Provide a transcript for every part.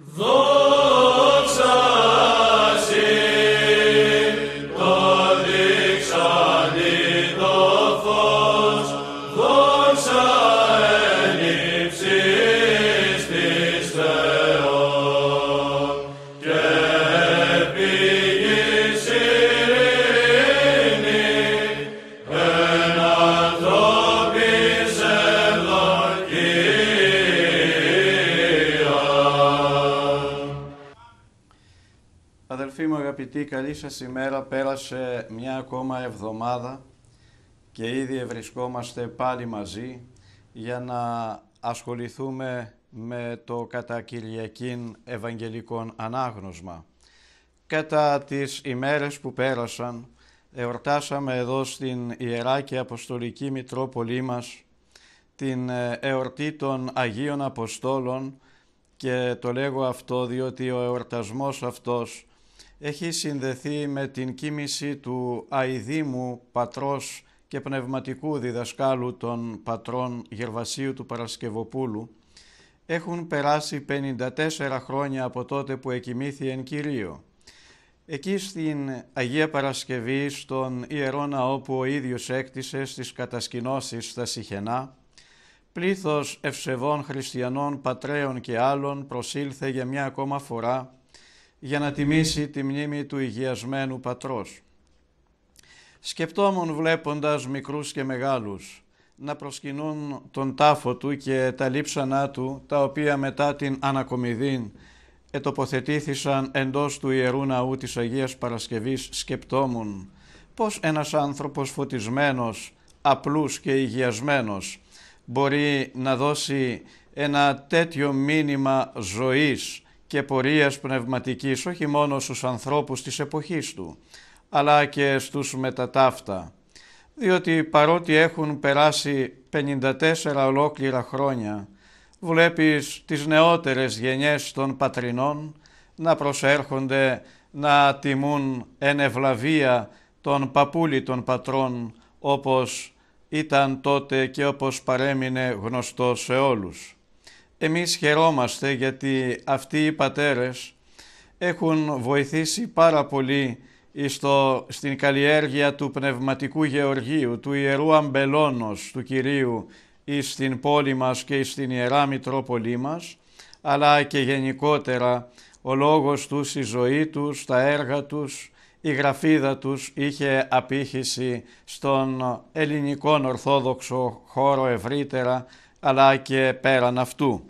The καλή σας ημέρα. Πέρασε μια ακόμα εβδομάδα και ήδη ευρισκόμαστε πάλι μαζί για να ασχοληθούμε με το κατά Κυριακήν Ανάγνωσμα. Κατά τις ημέρες που πέρασαν εορτάσαμε εδώ στην Ιερά και Αποστολική Μητρόπολή μας την ε, εορτή των Αγίων Αποστόλων και το λέγω αυτό διότι ο εορτασμός αυτός έχει συνδεθεί με την κίνηση του αηδήμου πατρός και πνευματικού διδασκάλου των πατρών Γερβασίου του Παρασκευοπούλου, έχουν περάσει 54 χρόνια από τότε που εκοιμήθη εν Κυρίω. Εκεί στην Αγία Παρασκευή, στον Ιερό Ναό που ο ίδιος έκτισε στις κατασκηνώσεις στα Σιχενά, πλήθος ευσεβών χριστιανών πατρέων και άλλων προσήλθε για μια ακόμα φορά για να τιμήσει τη μνήμη του Υγειασμένου πατρός. Σκεπτόμουν βλέποντας μικρούς και μεγάλους να προσκυνούν τον τάφο του και τα λείψανά του, τα οποία μετά την ανακομιδήν ετοποθετήθησαν εντός του Ιερού Ναού της Αγίας Παρασκευής, σκεπτόμουν πως ένας άνθρωπος φωτισμένος, απλούς και υγειασμένος μπορεί να δώσει ένα τέτοιο μήνυμα ζωής, και πορείας πνευματικής όχι μόνο στους ανθρώπους της εποχής του, αλλά και στους μετατάφτα, διότι παρότι έχουν περάσει 54 ολόκληρα χρόνια, βλέπεις τις νεότερες γενιές των πατρινών να προσέρχονται να τιμούν εν ευλαβία τον παπούλι των πατρών όπως ήταν τότε και όπως παρέμεινε γνωστό σε όλους. Εμείς χαιρόμαστε γιατί αυτοί οι πατέρες έχουν βοηθήσει πάρα πολύ στο, στην καλλιέργεια του πνευματικού γεωργίου, του Ιερού Αμπελώνος του Κυρίου εις την πόλη μας και στην την Ιερά Μητρόπολή μας, αλλά και γενικότερα ο λόγος τους, η ζωή τους, τα έργα τους, η γραφίδα τους είχε απήχηση στον ελληνικό ορθόδοξο χώρο ευρύτερα αλλά και πέραν αυτού.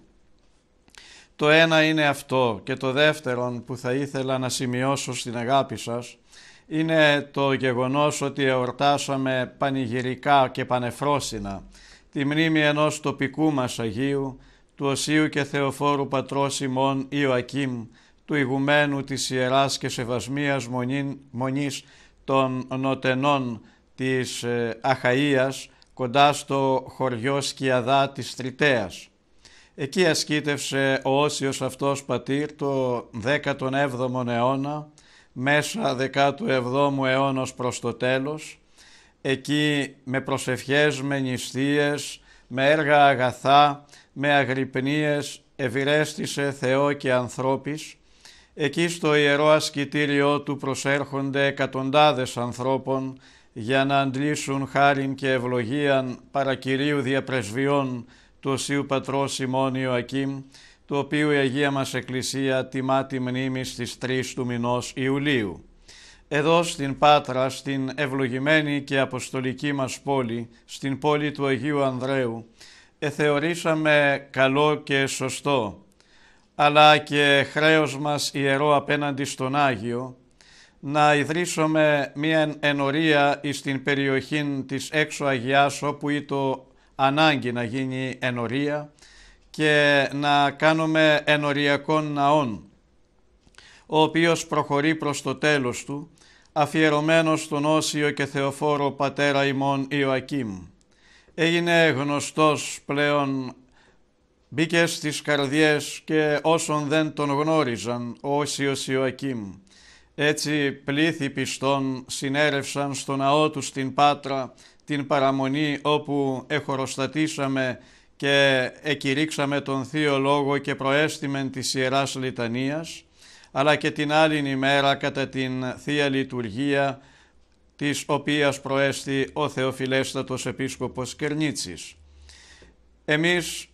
Το ένα είναι αυτό και το δεύτερο που θα ήθελα να σημειώσω στην αγάπη σας είναι το γεγονός ότι εορτάσαμε πανηγυρικά και πανεφρόσινα τη μνήμη ενός τοπικού μας Αγίου, του Οσίου και Θεοφόρου Πατρός ημών Ιωακήμ, του ηγουμένου της Ιεράς και Σεβασμίας Μονής των Νοτενών της ε, Αχαΐας, κοντά στο χωριό Σκιαδά της Τριτέας. Εκεί ασκήτευσε ο Όσιος αυτός πατήρ το 17ο αιώνα, μέσα 17ου αιώνος προς το τέλος, εκεί με προσευχές, με νηστείες, με έργα αγαθά, με αγρυπνίες ευηρέστησε Θεό και ανθρώπης. Εκεί στο ιερό ασκητήριό του προσέρχονται εκατοντάδες ανθρώπων για να αντλήσουν χάριν και ευλογίαν παρακυρίου διαπρεσβειών του Οσίου Πατρός Σιμών Ιωακήμ, του οποίου η Αγία μας Εκκλησία τιμά τη μνήμη στις 3 του μηνός Ιουλίου. Εδώ στην Πάτρα, στην ευλογημένη και αποστολική μας πόλη, στην πόλη του Αγίου Ανδρέου, εθεωρήσαμε καλό και σωστό, αλλά και χρέος μας ιερό απέναντι στον Άγιο, να ιδρύσουμε μια ενορία στην περιοχή της έξω Αγιάς όπου ήταν ανάγκη να γίνει ενορία και να κάνουμε ενοριακόν ναόν ο οποίος προχωρεί προς το τέλος του αφιερωμένος στον Όσιο και Θεοφόρο Πατέρα ημών Ιωακήμ. Έγινε γνωστός πλέον, μπήκε στις καρδιές και όσων δεν τον γνώριζαν ο Όσιος Ιωακήμ έτσι πλήθη πιστών συνέρευσαν στο ναό τους στην Πάτρα την παραμονή όπου εχοροστατήσαμε και εκηρύξαμε τον Θείο Λόγο και προέστημεν της Ιεράς Λιτανίας, αλλά και την άλλη ημέρα κατά την Θεία Λειτουργία, της οποίας προέστη ο Θεοφιλέστατος Επίσκοπος Κερνίτσης. Εμείς,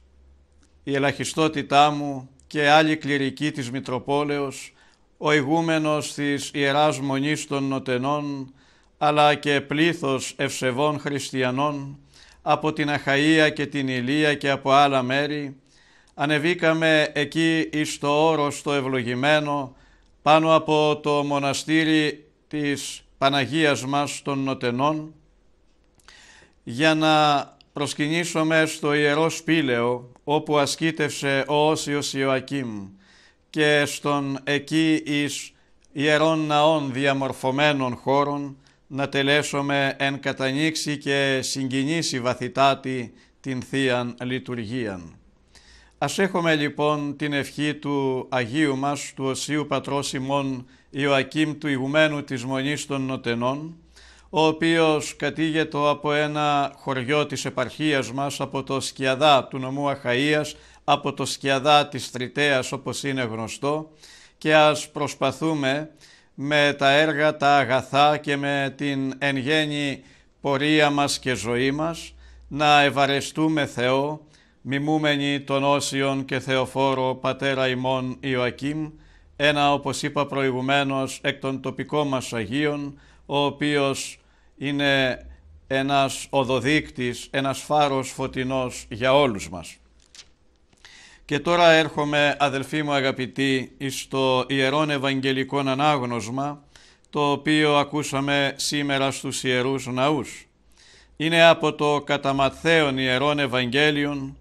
η ελαχιστότητά μου και άλλοι κληρικοί της Μητροπόλεως, ο ηγούμενος της Ιεράς Μονής των Νοτενών, αλλά και πλήθος ευσεβών χριστιανών από την Αχαΐα και την Ηλία και από άλλα μέρη, ανεβήκαμε εκεί εις το όρος το ευλογημένο, πάνω από το μοναστήρι της Παναγίας μας των Νοτενών, για να προσκυνήσουμε στο Ιερό Σπήλαιο, όπου ασκήτευσε ο Όσιος Ιωακήμ, και στον εκεί εις ιερών ναών διαμορφωμένων χώρων να τελέσουμε εν κατανοίξει και συγκινήσει βαθυτάτη την Θείαν Λειτουργίαν. Ας έχουμε λοιπόν την ευχή του Αγίου μας, του Οσίου Πατρός ημών Ιωακήμ του Ηγουμένου της Μονής των Νοτενών, ο οποίος κατήγεται από ένα χωριό της επαρχίας μας, από το Σκιαδά του νομού Αχαΐας, από το σκιαδά της Τριτέας όπως είναι γνωστό και ας προσπαθούμε με τα έργα, τα αγαθά και με την εν πορεία μας και ζωή μας να ευαρεστούμε Θεό, μιμούμενοι τον Όσιων και Θεοφόρο Πατέρα ημών Ιωακήμ, ένα όπως είπα προηγουμένως εκ των τοπικών μας Αγίων, ο οποίος είναι ένας οδοδείκτης, ένας φάρος φωτεινός για όλους μας. Και τώρα έρχομαι αδελφοί μου αγαπητοί στο Ιερόν Ευαγγελικών Ανάγνωσμα το οποίο ακούσαμε σήμερα στους Ιερούς Ναούς. Είναι από το κατά Ματθαίον Ιερών Ευαγγέλιον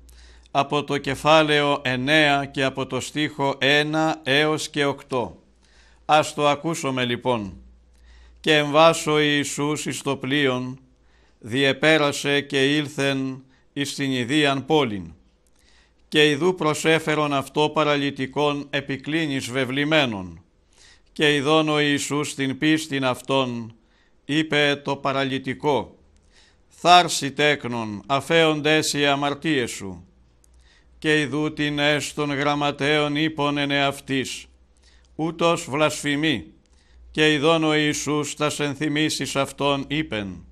από το κεφάλαιο 9 και από το στίχο 1 έως και 8. Ας το ακούσουμε λοιπόν. «Και εμβάσω Ιησούς εις το πλοίον, διεπέρασε και ήλθεν εις την Ιδίαν πόλην» και ειδού προσέφερον αυτό παραλυτικών επικλίνης βεβλημένων. Και ειδών ο Ιησούς την πίστην αυτών, είπε το παραλυτικό, θάρσι τέκνον, αφέοντες οι αμαρτίες σου». Και ειδού την έστων γραμματέων είπων εν εαυτής, ούτως βλασφημεί, και ειδών ο Ιησούς τας ενθυμίσεις αυτών είπεν,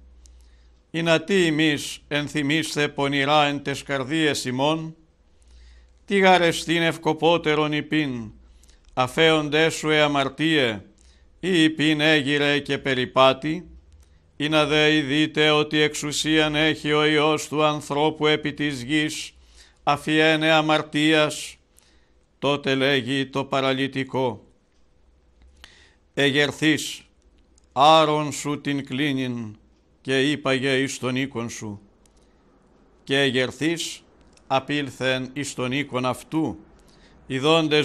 «Ινατί ημείς ενθυμίστε πονηρά εν τες καρδίες ημών, τι γαρεστήν ευκοπότερον υπήν, αφέοντέ σου εαμαρτίε, ή υπήν έγειρε και περιπάτη, ή να δε ειδείτε ότι εξουσίαν έχει ο Υιός του ανθρώπου επί της γης, αφιένε αμαρτίας, τότε λέγει το παραλυτικό. Εγερθείς, άρον σου την κλίνην και είπαγε εις τον οίκον σου, και εγερθείς απήλθεν εις τον οίκον αυτού. Οι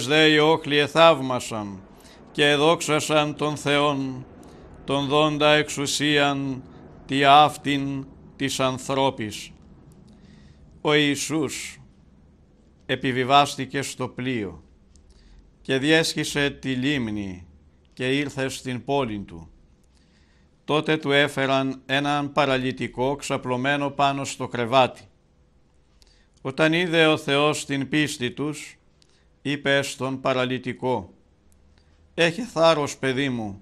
δε οι όχλοι εθαύμασαν και εδόξασαν τον Θεόν, τον δόντα εξουσίαν τη αυτήν της ανθρώπης. Ο Ιησούς επιβιβάστηκε στο πλοίο και διέσχισε τη λίμνη και ήρθε στην πόλη του. Τότε του έφεραν έναν παραλυτικό ξαπλωμένο πάνω στο κρεβάτι. Όταν είδε ο Θεός την πίστη τους, είπε στον παραλυτικό «Έχει θάρρος, παιδί μου,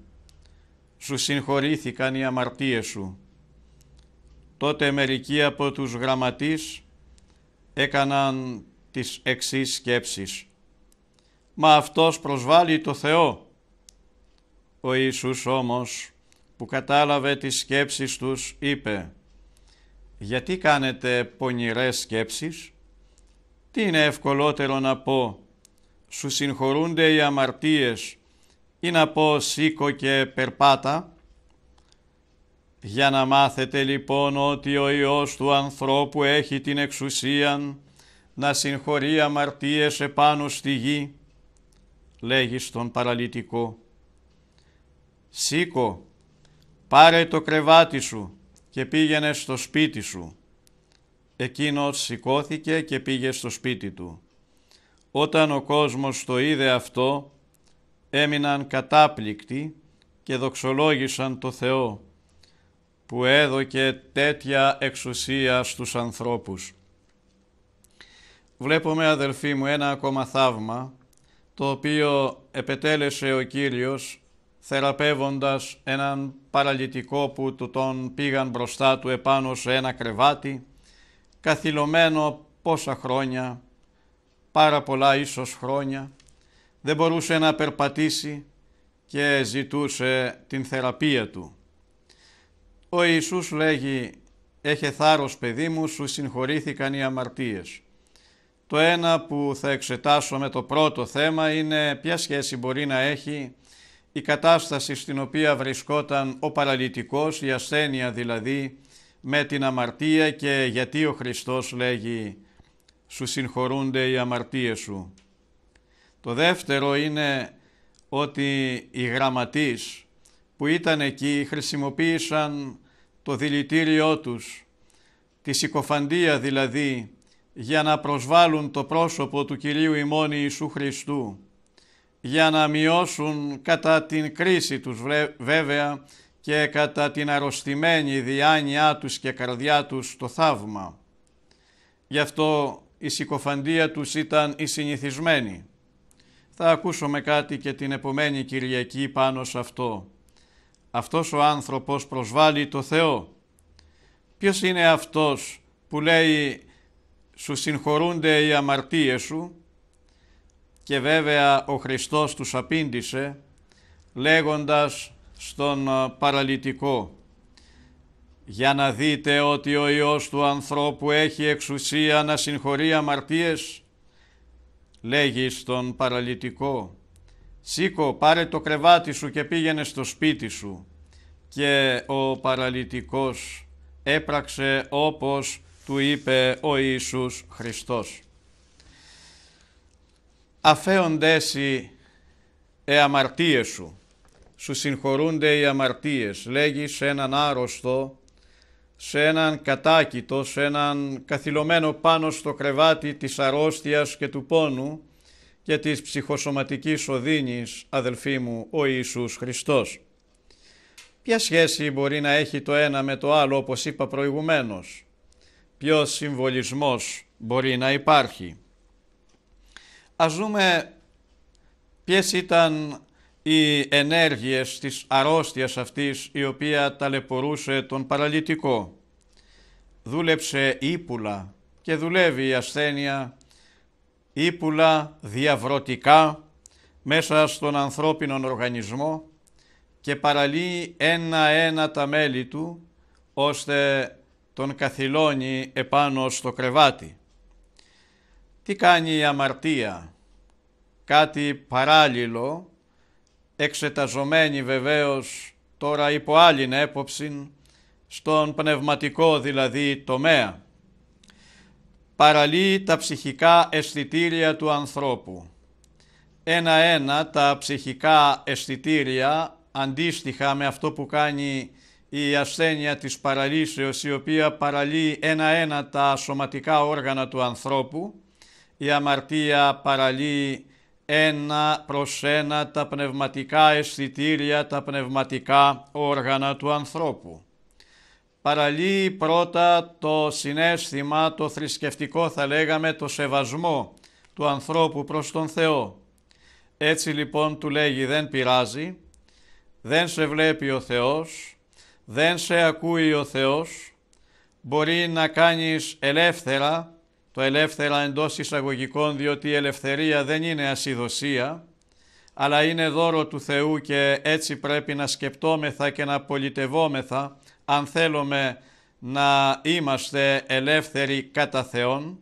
σου συγχωρήθηκαν οι αμαρτίες σου». Τότε μερικοί από τους γραμματείς έκαναν τις εξής σκέψεις «Μα αυτός προσβάλλει το Θεό». Ο Ιησούς όμως που κατάλαβε τις σκέψεις τους είπε γιατί κάνετε πονηρές σκέψεις. Τι είναι ευκολότερο να πω. Σου συγχωρούνται οι αμαρτίες ή να πω σήκω και περπάτα. Για να μάθετε λοιπόν ότι ο Υιός του ανθρώπου έχει την εξουσία να συγχωρεί αμαρτίες επάνω στη γη, λέγει στον παραλυτικό. Σήκω, πάρε το κρεβάτι σου και πήγαινε στο σπίτι σου. Εκείνος σηκώθηκε και πήγε στο σπίτι του. Όταν ο κόσμος το είδε αυτό, έμειναν κατάπληκτοι και δοξολόγησαν το Θεό, που έδωκε τέτοια εξουσία στους ανθρώπους. Βλέπουμε, αδελφοί μου, ένα ακόμα θαύμα, το οποίο επετέλεσε ο Κύριος θεραπεύοντας έναν παραλυτικό που του τον πήγαν μπροστά του επάνω σε ένα κρεβάτι, καθυλωμένο πόσα χρόνια, πάρα πολλά ίσως χρόνια, δεν μπορούσε να περπατήσει και ζητούσε την θεραπεία του. Ο Ιησούς λέγει «Έχε θάρρος παιδί μου, σου συγχωρήθηκαν οι αμαρτίες». Το ένα που θα εξετάσω με το πρώτο θέμα είναι ποια σχέση μπορεί να έχει η κατάσταση στην οποία βρισκόταν ο παραλυτικός, η ασθένεια δηλαδή, με την αμαρτία και γιατί ο Χριστός λέγει «Σου συγχωρούνται οι αμαρτίες σου». Το δεύτερο είναι ότι οι γραμματείς που ήταν εκεί χρησιμοποίησαν το δηλητήριό τους, τη συκοφαντία δηλαδή, για να προσβάλλουν το πρόσωπο του Κυρίου ημών Ιησού Χριστού για να μειώσουν κατά την κρίση τους βέβαια και κατά την αρρωστημένη διάνοιά τους και καρδιά τους το θαύμα. Γι' αυτό η συκοφαντία τους ήταν η συνηθισμένη. Θα ακούσουμε κάτι και την επομένη Κυριακή πάνω σε αυτό. Αυτός ο άνθρωπος προσβάλλει το Θεό. Ποιος είναι αυτός που λέει «Σου συγχωρούνται οι αμαρτίες σου» Και βέβαια ο Χριστός τους απήντησε λέγοντας στον ε, παραλυτικό «Για να δείτε ότι ο Υιός του ανθρώπου έχει εξουσία να συγχωρεί αμαρτίες» λέγει στον παραλυτικό «Σήκω, πάρε το κρεβάτι σου και πήγαινε στο σπίτι σου» και ο παραλυτικός έπραξε όπως του είπε ο Ιησούς Χριστός αφέοντες οι αμαρτίες σου. Σου συγχωρούνται οι αμαρτίες. Λέγει σε έναν άρρωστο, σε έναν κατάκητο, σε έναν καθυλωμένο πάνω στο κρεβάτι της αρρώστιας και του πόνου και της ψυχοσωματικής οδύνης, αδελφοί μου, ο Ιησούς Χριστός. Ποια σχέση μπορεί να έχει το ένα με το άλλο, όπως είπα προηγουμένως. Ποιος συμβολισμός μπορεί να υπάρχει. Ας δούμε ποιες ήταν οι ενέργειες της αρρώστιας αυτής η οποία ταλαιπωρούσε τον παραλυτικό. Δούλεψε ύπουλα και δουλεύει η ασθένεια ύπουλα διαβρωτικά μέσα στον ανθρώπινο οργανισμό και παραλύει ένα-ένα τα μέλη του ώστε τον καθυλώνει επάνω στο κρεβάτι. Τι κάνει η αμαρτία, κάτι παράλληλο, εξεταζομένη βεβαίως τώρα υπό άλλην έποψη, στον πνευματικό δηλαδή τομέα. Παραλύει τα ψυχικά αισθητήρια του ανθρώπου. Ένα-ένα τα ψυχικά αισθητήρια, αντίστοιχα με αυτό που κάνει η ασθένεια της παραλύσεως, η οποία παραλύει ένα-ένα τα σωματικά όργανα του ανθρώπου, η αμαρτία παραλύει ένα προς ένα τα πνευματικά αισθητήρια, τα πνευματικά όργανα του ανθρώπου. Παραλύει πρώτα το συνέστημα, το θρησκευτικό θα λέγαμε, το σεβασμό του ανθρώπου προς τον Θεό. Έτσι λοιπόν του λέγει δεν πειράζει, δεν σε βλέπει ο Θεός, δεν σε ακούει ο Θεός, μπορεί να κάνεις ελεύθερα το ελεύθερα εντός εισαγωγικών διότι η ελευθερία δεν είναι ασυδοσία, αλλά είναι δώρο του Θεού και έτσι πρέπει να σκεπτόμεθα και να πολιτευόμεθα αν θέλουμε να είμαστε ελεύθεροι κατά Θεόν.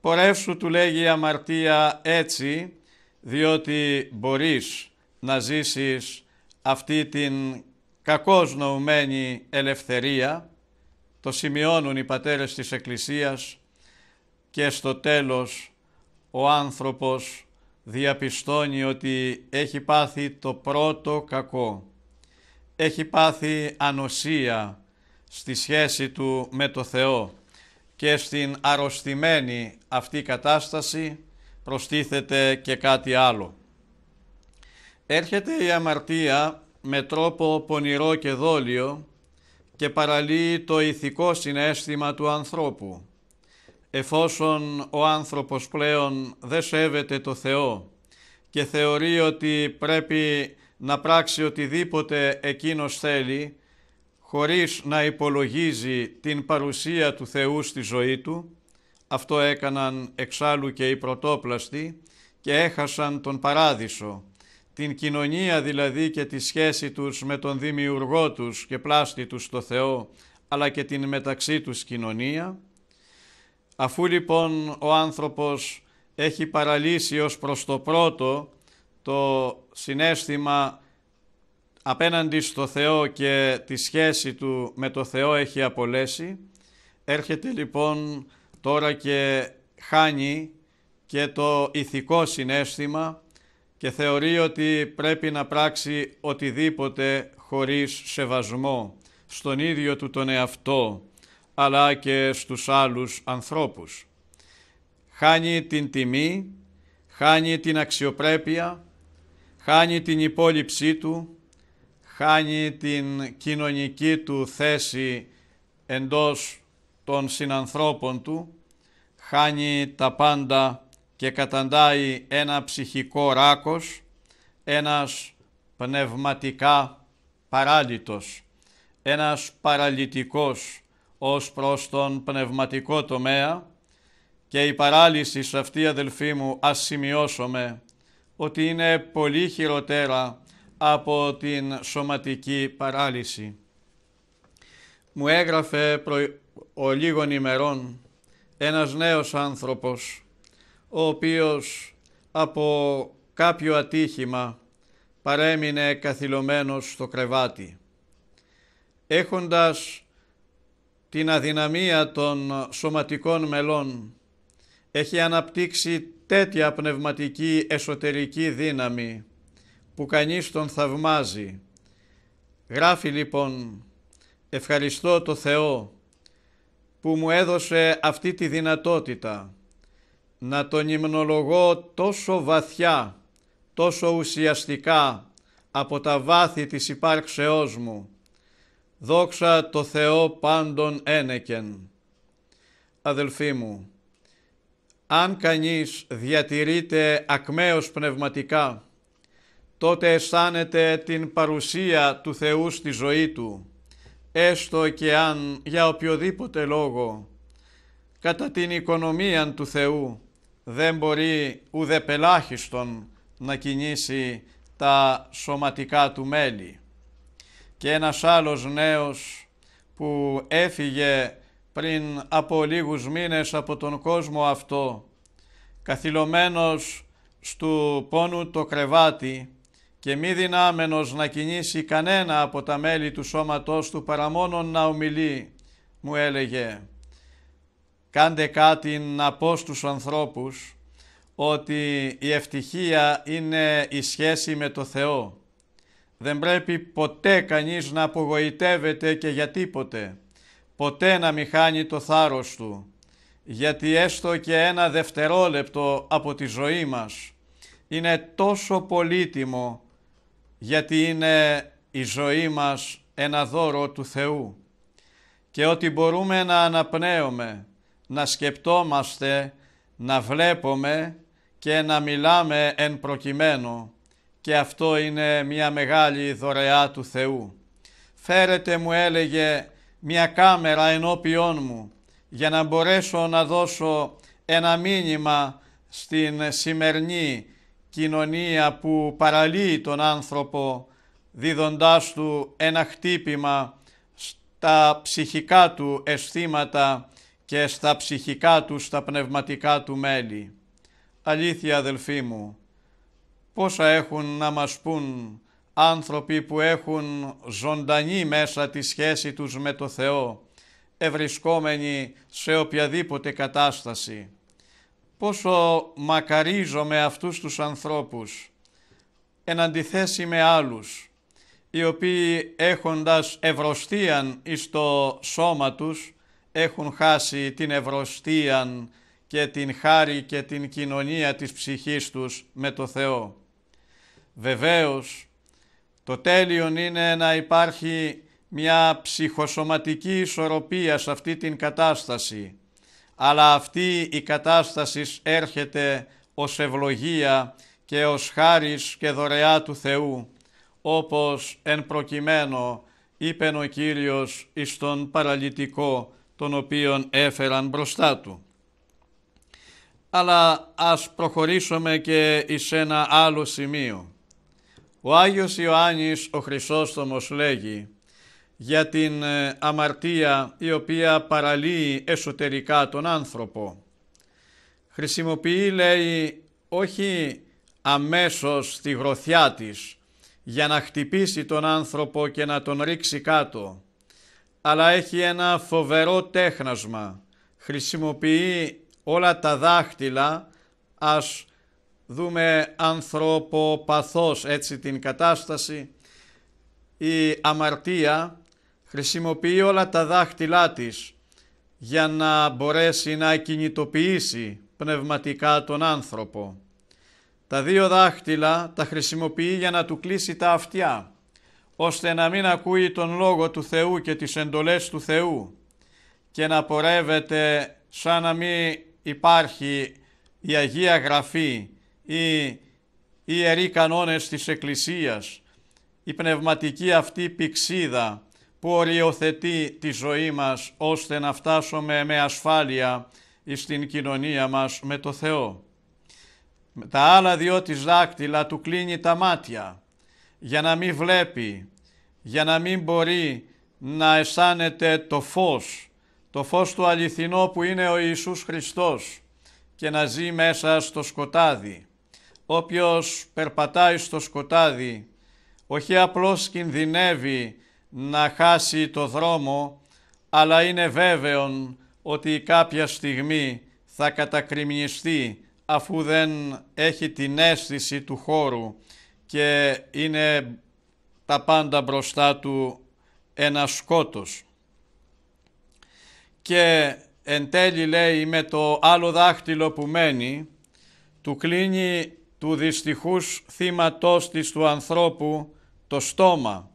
Πορεύσου του λέγει η αμαρτία έτσι διότι μπορείς να ζήσεις αυτή την κακώς νοουμένη ελευθερία. Το σημειώνουν οι πατέρες της Εκκλησίας και στο τέλος ο άνθρωπος διαπιστώνει ότι έχει πάθει το πρώτο κακό. Έχει πάθει ανοσία στη σχέση του με το Θεό και στην αρρωστημένη αυτή κατάσταση προστίθεται και κάτι άλλο. Έρχεται η αμαρτία με τρόπο πονηρό και δόλιο και παραλύει το ηθικό συνέστημα του ανθρώπου εφόσον ο άνθρωπος πλέον δεν σέβεται το Θεό και θεωρεί ότι πρέπει να πράξει οτιδήποτε εκείνος θέλει, χωρίς να υπολογίζει την παρουσία του Θεού στη ζωή του, αυτό έκαναν εξάλλου και οι πρωτόπλαστοι και έχασαν τον παράδεισο, την κοινωνία δηλαδή και τη σχέση τους με τον δημιουργό τους και πλάστη τους στο Θεό, αλλά και την μεταξύ τους κοινωνία, Αφού λοιπόν ο άνθρωπος έχει παραλύσει ως προς το πρώτο το συνέστημα απέναντι στο Θεό και τη σχέση του με το Θεό έχει απολέσει, έρχεται λοιπόν τώρα και χάνει και το ηθικό συνέστημα και θεωρεί ότι πρέπει να πράξει οτιδήποτε χωρίς σεβασμό στον ίδιο του τον εαυτό αλλά και στους άλλους ανθρώπους. Χάνει την τιμή, χάνει την αξιοπρέπεια, χάνει την υπόλοιψή του, χάνει την κοινωνική του θέση εντός των συνανθρώπων του, χάνει τα πάντα και καταντάει ένα ψυχικό ράκος, ένας πνευματικά παράλυτος, ένας παραλυτικός, ως προς τον πνευματικό τομέα και η παράλυση σε αυτή αδελφοί μου ας σημειώσουμε ότι είναι πολύ χειροτέρα από την σωματική παράλυση. Μου έγραφε προ... ο λίγων ημερών ένας νέος άνθρωπος ο οποίος από κάποιο ατύχημα παρέμεινε καθυλωμένος στο κρεβάτι. Έχοντας την αδυναμία των σωματικών μελών. Έχει αναπτύξει τέτοια πνευματική εσωτερική δύναμη που κανείς τον θαυμάζει. Γράφει λοιπόν «Ευχαριστώ το Θεό που μου έδωσε αυτή τη δυνατότητα να τον υμνολογώ τόσο βαθιά, τόσο ουσιαστικά από τα βάθη της υπάρξεώς μου Δόξα το Θεό πάντων ένεκεν. Αδελφοί μου, αν κανείς διατηρείται ακμαίως πνευματικά, τότε αισθάνεται την παρουσία του Θεού στη ζωή του, έστω και αν για οποιοδήποτε λόγο, κατά την οικονομία του Θεού, δεν μπορεί πελάχιστον να κινήσει τα σωματικά του μέλη και ένας άλλος νέος που έφυγε πριν από λίγους μήνες από τον κόσμο αυτό, καθυλωμένος στο πόνου το κρεβάτι και μη δυνάμενος να κινήσει κανένα από τα μέλη του σώματός του παρά μόνο να ομιλεί, μου έλεγε «Κάντε κάτι να πω στους ανθρώπους ότι η ευτυχία είναι η σχέση με το Θεό» Δεν πρέπει ποτέ κανείς να απογοητεύεται και για τίποτε. Ποτέ να μην χάνει το θάρρος του. Γιατί έστω και ένα δευτερόλεπτο από τη ζωή μας είναι τόσο πολύτιμο γιατί είναι η ζωή μας ένα δώρο του Θεού και ότι μπορούμε να αναπνέουμε, να σκεπτόμαστε, να βλέπουμε και να μιλάμε εν προκειμένου και αυτό είναι μια μεγάλη δωρεά του Θεού. Φέρετε μου έλεγε μια κάμερα ενώπιόν μου για να μπορέσω να δώσω ένα μήνυμα στην σημερινή κοινωνία που παραλύει τον άνθρωπο δίδοντάς του ένα χτύπημα στα ψυχικά του αισθήματα και στα ψυχικά του, στα πνευματικά του μέλη. Αλήθεια αδελφοί μου, Πόσα έχουν να μας πούν άνθρωποι που έχουν ζωντανή μέσα τη σχέση τους με το Θεό, ευρισκόμενοι σε οποιαδήποτε κατάσταση. Πόσο μακαρίζομαι αυτούς τους ανθρώπους, εν αντιθέσει με άλλους, οι οποίοι έχοντας ευρωστίαν εις το σώμα τους, έχουν χάσει την ευρωστίαν και την χάρη και την κοινωνία της ψυχής τους με το Θεό. Βεβαίως, το τέλειο είναι να υπάρχει μια ψυχοσωματική ισορροπία σε αυτή την κατάσταση, αλλά αυτή η κατάστασης έρχεται ως ευλογία και ως χάρις και δωρεά του Θεού, όπως εν προκειμένου είπε ο Κύριος εις τον παραλυτικό, τον οποίον έφεραν μπροστά του. Αλλά ας προχωρήσουμε και εις ένα άλλο σημείο. Ο Άγιος Ιωάννης ο Χρυσόστομος λέγει για την ε, αμαρτία η οποία παραλύει εσωτερικά τον άνθρωπο. Χρησιμοποιεί λέει όχι αμέσως τη γροθιά της για να χτυπήσει τον άνθρωπο και να τον ρίξει κάτω, αλλά έχει ένα φοβερό τέχνασμα. Χρησιμοποιεί όλα τα δάχτυλα ας δούμε παθός έτσι την κατάσταση, η αμαρτία χρησιμοποιεί όλα τα δάχτυλά της για να μπορέσει να κινητοποιήσει πνευματικά τον άνθρωπο. Τα δύο δάχτυλα τα χρησιμοποιεί για να του κλείσει τα αυτιά, ώστε να μην ακούει τον Λόγο του Θεού και τις εντολές του Θεού και να πορεύεται σαν να μην υπάρχει η Αγία Γραφή οι ιεροί κανόνες της Εκκλησίας, η πνευματική αυτή πηξίδα που οριοθετεί τη ζωή μας ώστε να φτάσουμε με ασφάλεια στην κοινωνία μας με το Θεό. Τα άλλα δυο της δάκτυλα του κλείνει τα μάτια για να μην βλέπει, για να μην μπορεί να αισθάνεται το φως, το φως του αληθινό που είναι ο Ιησούς Χριστός και να ζει μέσα στο σκοτάδι όποιος περπατάει στο σκοτάδι, όχι απλώς κινδυνεύει να χάσει το δρόμο, αλλά είναι βέβαιον ότι κάποια στιγμή θα κατακριμνιστεί αφού δεν έχει την αίσθηση του χώρου και είναι τα πάντα μπροστά του ένα σκότος. Και εν τέλει λέει με το άλλο δάχτυλο που μένει, του κλείνει του δυστυχούς θύματός της του ανθρώπου το στόμα,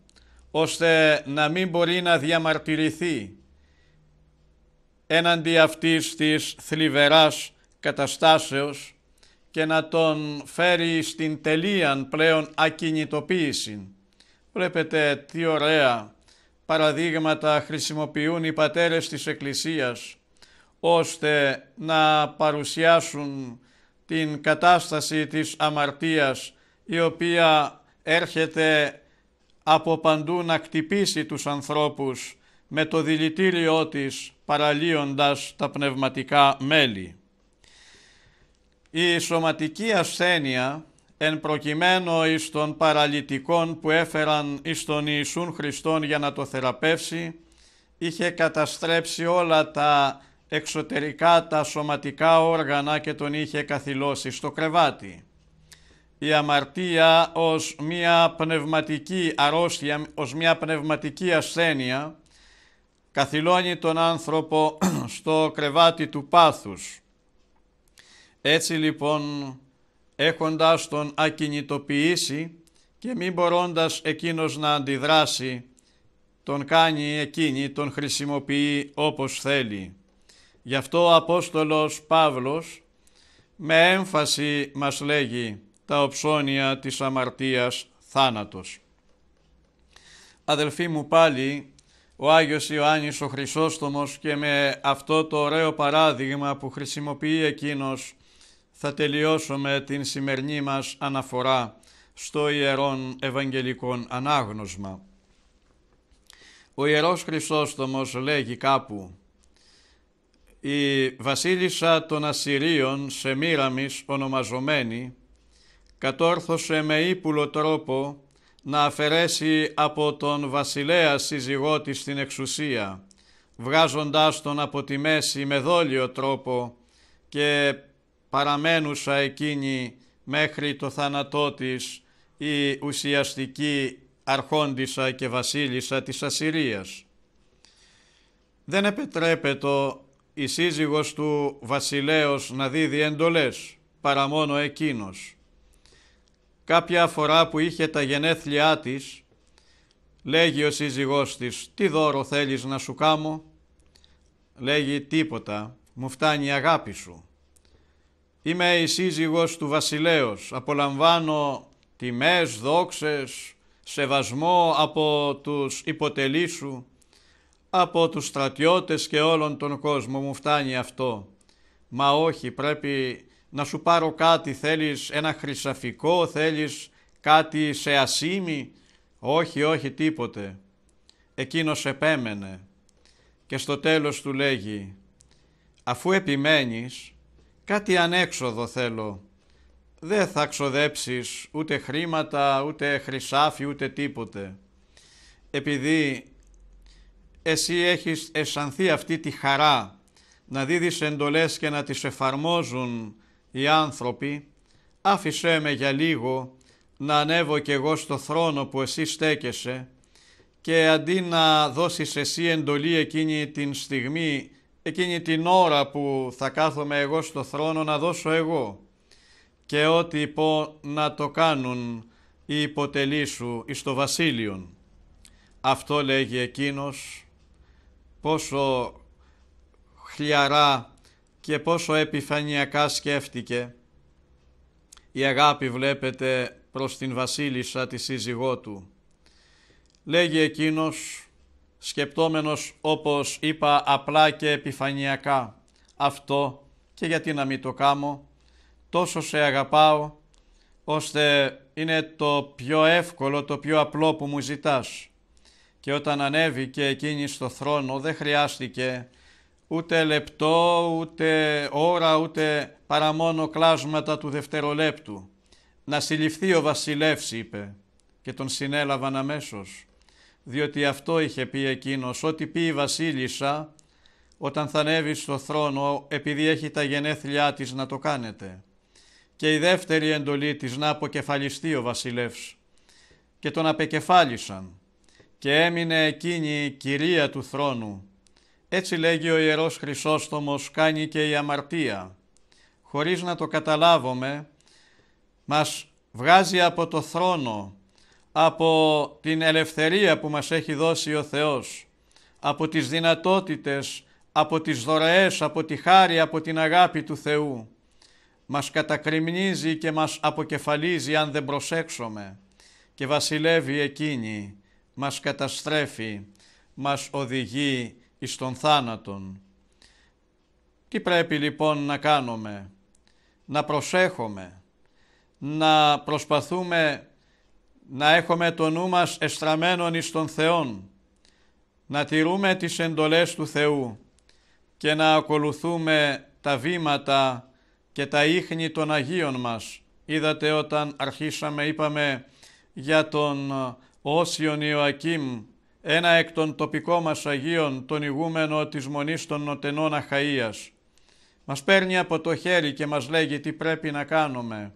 ώστε να μην μπορεί να διαμαρτυρηθεί έναντι αυτής της θλιβεράς καταστάσεως και να τον φέρει στην τελεία πλέον ακινητοποίηση. Βλέπετε τι ωραία παραδείγματα χρησιμοποιούν οι πατέρες της Εκκλησίας ώστε να παρουσιάσουν την κατάσταση της αμαρτίας η οποία έρχεται από παντού να κτυπήσει τους ανθρώπους με το δηλητήριό της παραλύοντας τα πνευματικά μέλη. Η σωματική ασθένεια εν προκειμένου εις των παραλυτικών που έφεραν εις τον Ιησούν Χριστόν για να το θεραπεύσει είχε καταστρέψει όλα τα εξωτερικά τα σωματικά όργανα και τον είχε καθυλώσει στο κρεβάτι. Η αμαρτία ως μια πνευματική αρρώστια, ως μια πνευματική ασθένεια, καθυλώνει τον άνθρωπο στο κρεβάτι του πάθους. Έτσι λοιπόν, έχοντας τον ακινητοποιήσει και μην μπορώντας εκείνος να αντιδράσει, τον κάνει εκείνη, τον χρησιμοποιεί όπως θέλει. Γι' αυτό ο Απόστολος Παύλος με έμφαση μας λέγει τα οψώνια της αμαρτίας θάνατος. Αδελφοί μου πάλι, ο Άγιος Ιωάννης ο Χρυσόστομος και με αυτό το ωραίο παράδειγμα που χρησιμοποιεί εκείνος θα τελειώσουμε την σημερινή μας αναφορά στο Ιερόν Ευαγγελικό Ανάγνωσμα. Ο Ιερός Χρυσόστομος λέγει κάπου η βασίλισσα των Ασσυρίων Σεμίραμις ονομαζομένη κατόρθωσε με ύπουλο τρόπο να αφαιρέσει από τον βασιλέα σύζυγό της την εξουσία βγάζοντάς τον από τη μέση με δόλιο τρόπο και παραμένουσα εκείνη μέχρι το θάνατό της η ουσιαστική αρχόντισσα και βασίλισσα της Ασσυρίας. Δεν επιτρέπεται η σύζυγος του βασιλέως να δίδει εντολές, παρά μόνο εκείνος. Κάποια φορά που είχε τα γενέθλιά της, λέγει ο σύζυγός της, «Τι δώρο θέλεις να σου κάμω» Λέγει «Τίποτα, μου φτάνει η αγάπη σου». Είμαι η σύζυγος του βασιλέως, απολαμβάνω τιμές, δόξες, σεβασμό από τους υποτελείς σου, από τους στρατιώτες και όλον τον κόσμο μου φτάνει αυτό. Μα όχι, πρέπει να σου πάρω κάτι, θέλεις ένα χρυσαφικό, θέλεις κάτι σε ασήμι. Όχι, όχι τίποτε. Εκείνος επέμενε και στο τέλος του λέγει «Αφού επιμένεις, κάτι ανέξοδο θέλω. Δεν θα ξοδέψεις ούτε χρήματα, ούτε χρυσάφι, ούτε τίποτε. Επειδή εσύ έχεις εσανθεί αυτή τη χαρά να δίδεις εντολές και να τις εφαρμόζουν οι άνθρωποι, άφησέ με για λίγο να ανέβω κι εγώ στο θρόνο που εσύ στέκεσαι και αντί να δώσεις εσύ εντολή εκείνη την στιγμή, εκείνη την ώρα που θα κάθομαι εγώ στο θρόνο να δώσω εγώ και ό,τι πω να το κάνουν οι υποτελείς σου εις το βασίλειον. Αυτό λέγει εκείνος πόσο χλιαρά και πόσο επιφανειακά σκέφτηκε. Η αγάπη βλέπετε προς την βασίλισσα τη σύζυγό του. Λέγει εκείνος, σκεπτόμενος όπως είπα απλά και επιφανειακά, αυτό και γιατί να μην το κάμω, τόσο σε αγαπάω, ώστε είναι το πιο εύκολο, το πιο απλό που μου ζητάς και όταν ανέβηκε εκείνη στο θρόνο δεν χρειάστηκε ούτε λεπτό, ούτε ώρα, ούτε παρά μόνο κλάσματα του δευτερολέπτου. «Να συλληφθεί ο βασιλεύς» είπε και τον συνέλαβαν αμέσως, διότι αυτό είχε πει εκείνος, ότι πει η βασίλισσα όταν θα ανέβει στο θρόνο επειδή έχει τα γενέθλιά της να το κάνετε. Και η δεύτερη εντολή της να αποκεφαλιστεί ο βασιλεύς και τον απεκεφάλισαν και έμεινε εκείνη κυρία του θρόνου. Έτσι λέγει ο Ιερός Χρυσόστομος κάνει και η αμαρτία. Χωρίς να το καταλάβουμε, μας βγάζει από το θρόνο, από την ελευθερία που μας έχει δώσει ο Θεός, από τις δυνατότητες, από τις δωρεές, από τη χάρη, από την αγάπη του Θεού. Μας κατακριμνίζει και μας αποκεφαλίζει αν δεν προσέξουμε και βασιλεύει εκείνη μας καταστρέφει, μας οδηγεί εις τον θάνατον. Τι πρέπει λοιπόν να κάνουμε, να προσέχουμε, να προσπαθούμε να έχουμε το νου μας εστραμμένον εις τον Θεόν, να τηρούμε τις εντολές του Θεού και να ακολουθούμε τα βήματα και τα ίχνη των Αγίων μας. Είδατε όταν αρχίσαμε είπαμε για τον Όσιον Ιωακήμ, ένα εκ των τοπικών μας Αγίων, τον ηγούμενο της Μονής των Νοτενών Αχαΐας. Μας παίρνει από το χέρι και μας λέγει τι πρέπει να κάνουμε.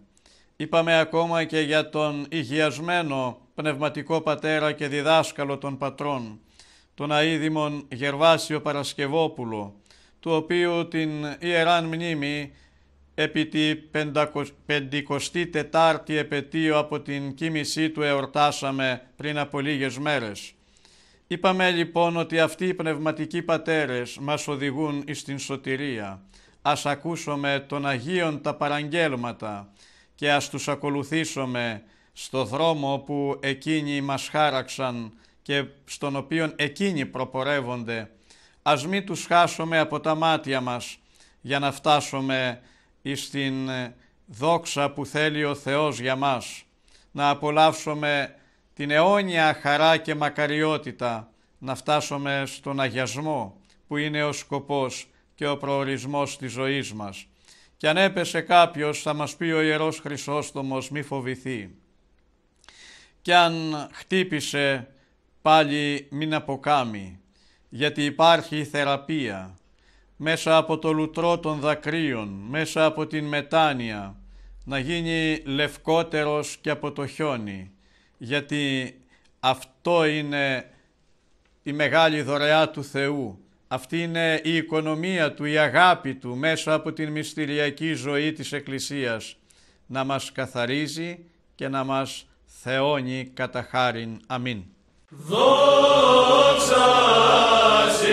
Είπαμε ακόμα και για τον υγιασμένο πνευματικό πατέρα και διδάσκαλο των πατρών, τον αίδημον Γερβάσιο Παρασκευόπουλο, του οποίου την ιεράν μνήμη επί τη 54η επαιτίο από την κοίμησή του εορτάσαμε πριν από λίγες μέρες. Είπαμε λοιπόν ότι αυτοί οι πνευματικοί πατέρες μας οδηγούν εις την σωτηρία. Ας ακούσουμε των Αγίων τα παραγγέλματα και ας τους ακολουθήσουμε στο δρόμο που εκείνοι μας χάραξαν και στον οποίο εκείνοι προπορεύονται. Ας μην τους χάσουμε από τα μάτια μας για να φτάσουμε εις την ε, δόξα που θέλει ο Θεός για μας. Να απολαύσουμε την αιώνια χαρά και μακαριότητα, να φτάσουμε στον αγιασμό που είναι ο σκοπός και ο προορισμός της ζωής μας. Και αν έπεσε κάποιος θα μας πει ο Ιερός Χρυσόστομος μη φοβηθεί. Και αν χτύπησε πάλι μην αποκάμει, γιατί υπάρχει θεραπεία μέσα από το λουτρό των δακρύων, μέσα από την μετάνοια, να γίνει λευκότερος και από το χιόνι, γιατί αυτό είναι η μεγάλη δωρεά του Θεού. Αυτή είναι η οικονομία Του, η αγάπη Του μέσα από την μυστηριακή ζωή της Εκκλησίας. Να μας καθαρίζει και να μας θεώνει κατά χάριν. Αμήν. Δόξα